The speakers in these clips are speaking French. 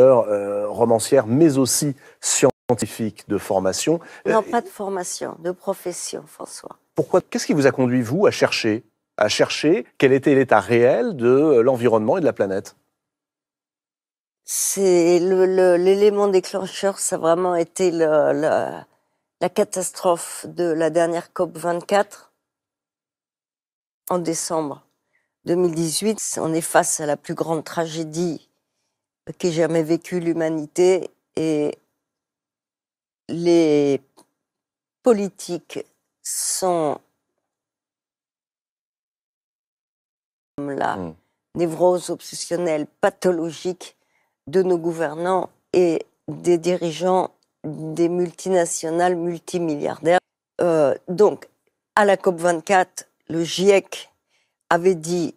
Euh, romancière, mais aussi scientifique de formation. Non, euh, pas de formation, de profession, François. Pourquoi Qu'est-ce qui vous a conduit, vous, à chercher À chercher quel était l'état réel de euh, l'environnement et de la planète C'est l'élément déclencheur, ça a vraiment été la catastrophe de la dernière COP24 en décembre 2018. On est face à la plus grande tragédie qu'ait jamais vécu l'humanité et les politiques sont la hmm. névrose obsessionnelle pathologique de nos gouvernants et des dirigeants des multinationales multimilliardaires. Euh, donc, à la COP24, le GIEC avait dit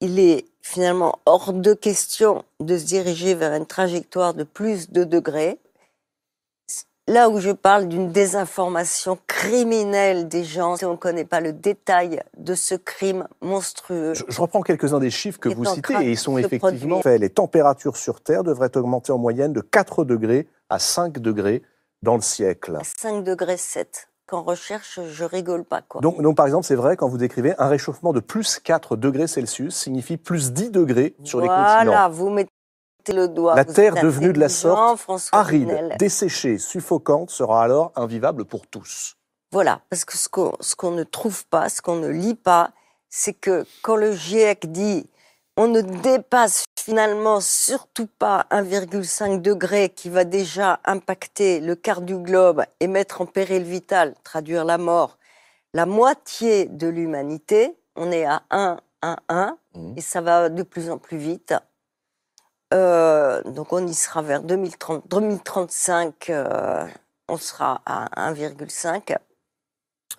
il est finalement hors de question de se diriger vers une trajectoire de plus de degrés. Là où je parle d'une désinformation criminelle des gens, si on ne connaît pas le détail de ce crime monstrueux. Je, reprends quelques-uns des chiffres que vous citez, et ils sont effectivement faits. Les températures sur Terre devraient augmenter en moyenne de 4 degrés à 5 degrés dans le siècle. 5 degrés 7 recherche, je rigole pas. Quoi. Donc, par exemple, c'est vrai, quand vous décrivez, un réchauffement de plus 4 degrés Celsius signifie plus 10 degrés sur les continents. Voilà, vous mettez le doigt. La Terre devenue de la sorte aride, desséchée, suffocante sera alors invivable pour tous. Voilà, parce que ce qu'on ne trouve pas, ce qu'on ne lit pas, c'est que quand le GIEC dit on ne dépasse finalement surtout pas 1,5 degré qui va déjà impacter le quart du globe et mettre en péril vital, traduire la mort, la moitié de l'humanité. On est à 1, mmh. et ça va de plus en plus vite. Euh, donc on y sera vers 2030, 2035, euh, on sera à 1,5,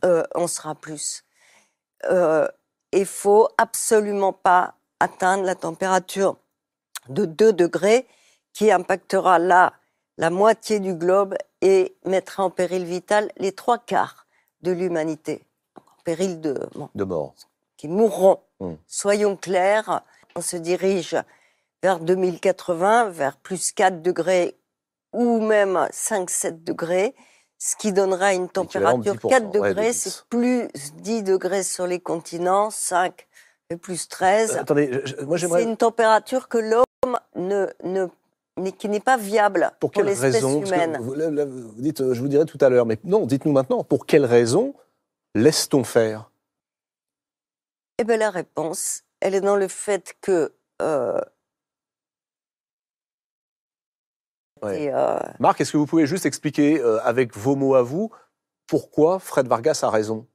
euh, on sera plus. Il faut absolument pas atteindre la température de 2 degrés qui impactera là la moitié du globe et mettra en péril vital les trois quarts de l'humanité. En péril de, de mort. Qui mourront. Hum. Soyons clairs, on se dirige vers 2080, vers plus 4 degrés ou même 5-7 degrés, ce qui donnera une température 4 degrés, c'est plus 10 degrés sur les continents, 5 plus 13. Euh, C'est une température que l'homme ne, ne qui n'est pas viable pour, l'espèce humaine. Vous, dites, euh, je vous dirai tout à l'heure, mais non, dites-nous maintenant, pour quelle raison laisse-t-on faire Eh bien, la réponse, elle est dans le fait que. Euh, Marc, est-ce que vous pouvez juste expliquer, avec vos mots à vous, pourquoi Fred Vargas a raison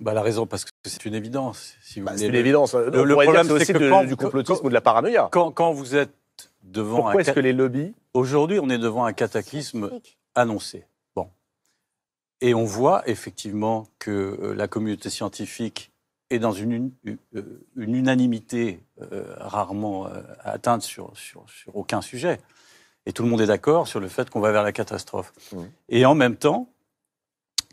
bah, la raison, parce que c'est une évidence. Bah, c'est une évidence. Le, problème, c'est aussi que du complotisme ou de la paranoïa. Quand, vous êtes devant. Pourquoi est-ce que les lobbies. Aujourd'hui, on est devant un cataclysme annoncé. Bon. Et on voit effectivement que euh, la communauté scientifique est dans une, une, euh, unanimité euh, rarement atteinte sur, sur, aucun sujet. Et tout le monde est d'accord sur le fait qu'on va vers la catastrophe. Mmh. Et en même temps,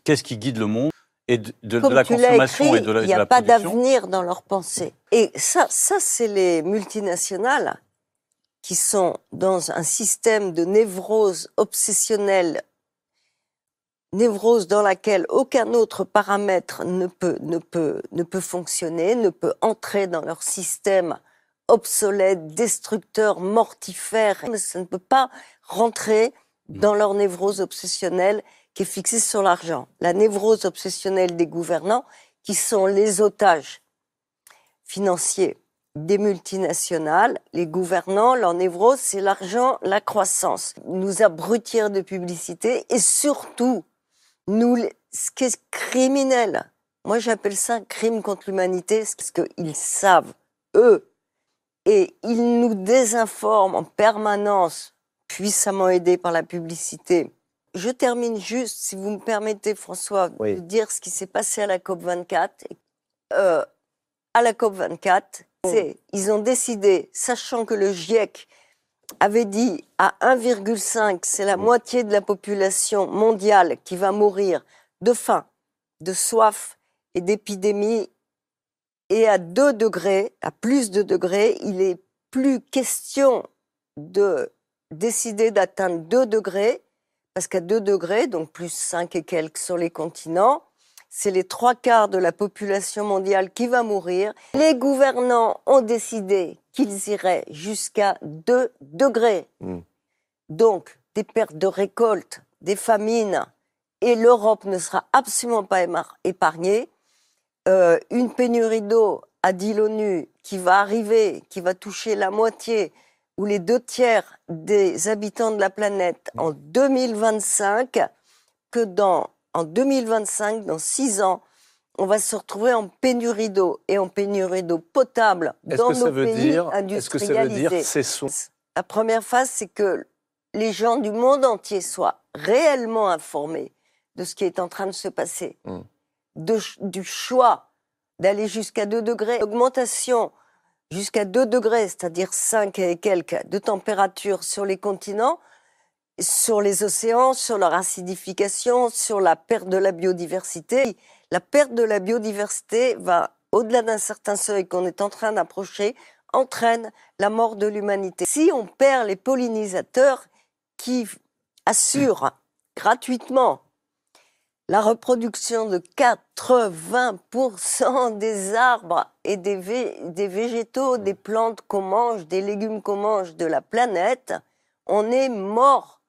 qu'est-ce qui guide le monde et de, la consommation et de la, Il n'y a pas d'avenir dans leur pensée. Et ça, ça c'est les multinationales qui sont dans un système de névrose obsessionnelle, névrose dans laquelle aucun autre paramètre ne peut, ne peut, ne peut fonctionner, ne peut entrer dans leur système obsolète, destructeur, mortifère. Ça ne peut pas rentrer mm. dans leur névrose obsessionnelle qui est fixée sur l'argent, la névrose obsessionnelle des gouvernants, qui sont les otages financiers des multinationales, les gouvernants, leur névrose, c'est l'argent, la croissance, nous abrutir de publicité et surtout, nous, ce qui est criminel, moi j'appelle ça crime contre l'humanité, parce qu'ils savent, eux, et ils nous désinforment en permanence, puissamment aidés par la publicité, je termine juste, si vous me permettez, François, de dire ce qui s'est passé à la COP24. Euh, à la COP24, ils ont décidé, sachant que le GIEC avait dit à 1,5, c'est la moitié de la population mondiale qui va mourir de faim, de soif et d'épidémie, et à 2 degrés, à plus de degrés, il est plus question de décider d'atteindre 2 degrés parce qu'à 2 degrés, donc plus 5 et quelques sur les continents, c'est les trois quarts de la population mondiale qui va mourir. Les gouvernants ont décidé qu'ils iraient jusqu'à 2 degrés. Hmm. Donc, des pertes de récoltes, des famines, et l'Europe ne sera absolument pas épargnée. Euh, une pénurie d'eau, a dit l'ONU, qui va arriver, qui va toucher la moitié où les deux tiers des habitants de la planète en 2025, que dans, en 2025, dans six ans, on va se retrouver en pénurie d'eau et en pénurie d'eau potable dans nos pays dire, Est-ce que ça veut dire cessons La première phase, c'est que les gens du monde entier soient réellement informés de ce qui est en train de se passer, hmm. du choix d'aller jusqu'à 2 degrés, d'augmentation, jusqu'à 2 degrés, c'est-à-dire 5 et quelques de température sur les continents, sur les océans, sur leur acidification, sur la perte de la biodiversité. La perte de la biodiversité va au-delà d'un certain seuil qu'on est en train d'approcher, entraîne la mort de l'humanité. Si on perd les pollinisateurs qui assurent gratuitement la reproduction de 80% des arbres et des, des, végétaux, des plantes qu'on mange, des légumes qu'on mange de la planète, on est mort